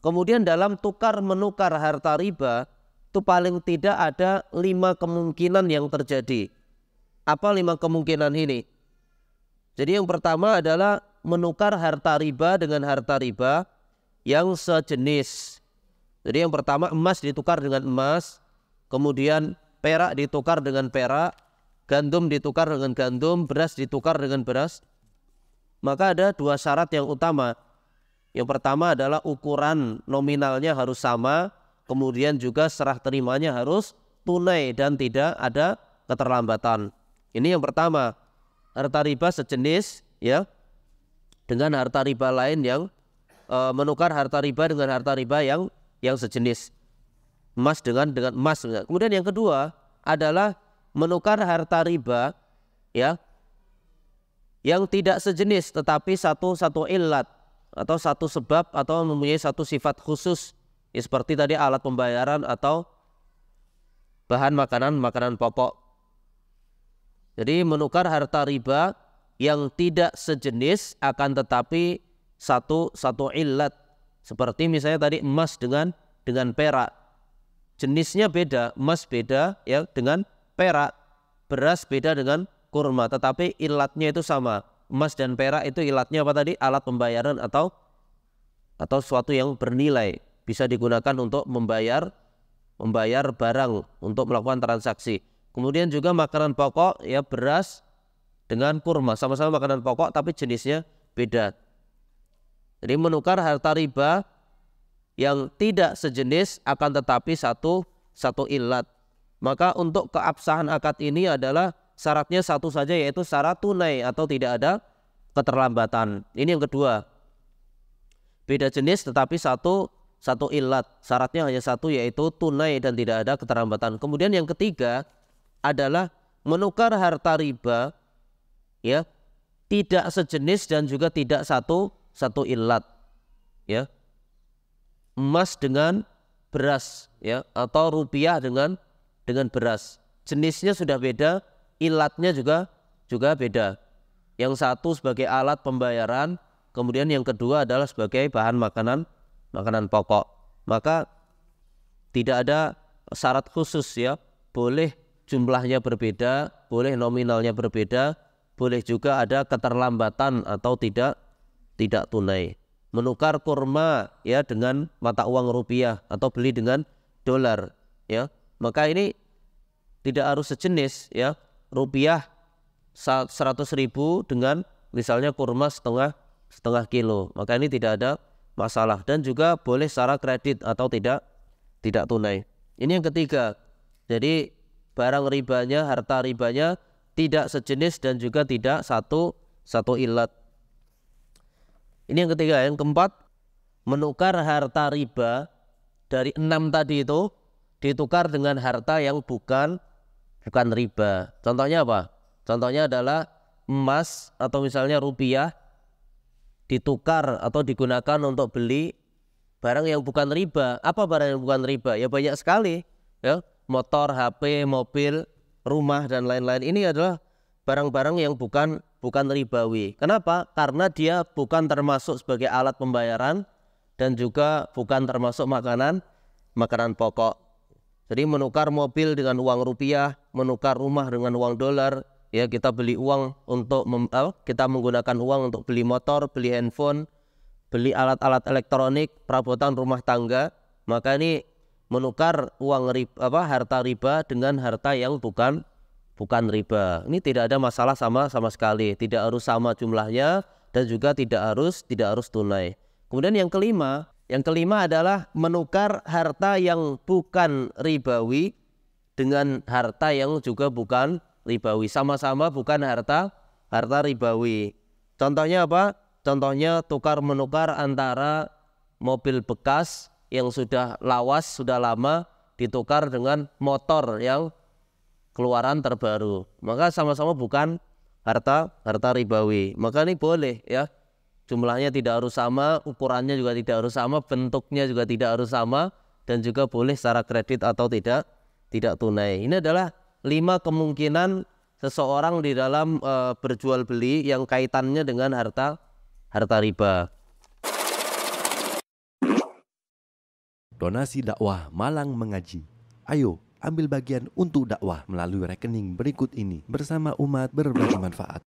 Kemudian dalam tukar menukar harta riba itu paling tidak ada lima kemungkinan yang terjadi. Apa lima kemungkinan ini? Jadi yang pertama adalah menukar harta riba dengan harta riba yang sejenis. Jadi yang pertama emas ditukar dengan emas, kemudian perak ditukar dengan perak, gandum ditukar dengan gandum, beras ditukar dengan beras. Maka ada dua syarat yang utama yang pertama adalah ukuran nominalnya harus sama, kemudian juga serah terimanya harus tunai dan tidak ada keterlambatan. Ini yang pertama. Harta riba sejenis ya dengan harta riba lain yang e, menukar harta riba dengan harta riba yang yang sejenis. Emas dengan dengan emas. Kemudian yang kedua adalah menukar harta riba ya yang tidak sejenis tetapi satu-satu ilat atau satu sebab atau mempunyai satu sifat khusus ya seperti tadi alat pembayaran atau bahan makanan makanan pokok. Jadi menukar harta riba yang tidak sejenis akan tetapi satu satu ilat seperti misalnya tadi emas dengan dengan perak. Jenisnya beda, emas beda ya dengan perak, beras beda dengan kurma, tetapi ilatnya itu sama emas dan perak itu ilatnya apa tadi? Alat pembayaran atau atau suatu yang bernilai bisa digunakan untuk membayar membayar barang untuk melakukan transaksi. Kemudian juga makanan pokok ya beras dengan kurma sama-sama makanan pokok tapi jenisnya beda. Jadi menukar harta riba yang tidak sejenis akan tetapi satu satu ilat. Maka untuk keabsahan akad ini adalah syaratnya satu saja yaitu syarat tunai atau tidak ada keterlambatan. Ini yang kedua. Beda jenis tetapi satu satu ilat. Syaratnya hanya satu yaitu tunai dan tidak ada keterlambatan. Kemudian yang ketiga adalah menukar harta riba ya tidak sejenis dan juga tidak satu satu ilat ya emas dengan beras ya atau rupiah dengan dengan beras jenisnya sudah beda ilatnya juga juga beda. Yang satu sebagai alat pembayaran, kemudian yang kedua adalah sebagai bahan makanan makanan pokok. Maka tidak ada syarat khusus ya, boleh jumlahnya berbeda, boleh nominalnya berbeda, boleh juga ada keterlambatan atau tidak tidak tunai. Menukar kurma ya dengan mata uang rupiah atau beli dengan dolar ya. Maka ini tidak harus sejenis ya rupiah 100 ribu dengan misalnya kurma setengah setengah kilo maka ini tidak ada masalah dan juga boleh secara kredit atau tidak tidak tunai ini yang ketiga jadi barang ribanya harta ribanya tidak sejenis dan juga tidak satu satu ilat ini yang ketiga yang keempat menukar harta riba dari enam tadi itu ditukar dengan harta yang bukan bukan riba. Contohnya apa? Contohnya adalah emas atau misalnya rupiah ditukar atau digunakan untuk beli barang yang bukan riba. Apa barang yang bukan riba? Ya banyak sekali. Ya, motor, HP, mobil, rumah dan lain-lain. Ini adalah barang-barang yang bukan bukan ribawi. Kenapa? Karena dia bukan termasuk sebagai alat pembayaran dan juga bukan termasuk makanan makanan pokok. Jadi menukar mobil dengan uang rupiah, menukar rumah dengan uang dolar, ya kita beli uang untuk mem, kita menggunakan uang untuk beli motor, beli handphone, beli alat-alat elektronik, perabotan rumah tangga. Maka ini menukar uang riba, apa harta riba dengan harta yang bukan bukan riba. Ini tidak ada masalah sama sama sekali, tidak harus sama jumlahnya dan juga tidak harus tidak harus tunai. Kemudian yang kelima, yang kelima adalah menukar harta yang bukan ribawi dengan harta yang juga bukan ribawi. Sama-sama bukan harta harta ribawi. Contohnya apa? Contohnya tukar menukar antara mobil bekas yang sudah lawas, sudah lama ditukar dengan motor yang keluaran terbaru. Maka sama-sama bukan harta harta ribawi. Maka ini boleh ya Jumlahnya tidak harus sama, ukurannya juga tidak harus sama, bentuknya juga tidak harus sama, dan juga boleh secara kredit atau tidak tidak tunai. Ini adalah lima kemungkinan seseorang di dalam e, berjual beli yang kaitannya dengan harta harta riba. Donasi dakwah Malang mengaji. Ayo ambil bagian untuk dakwah melalui rekening berikut ini bersama umat berbagi manfaat.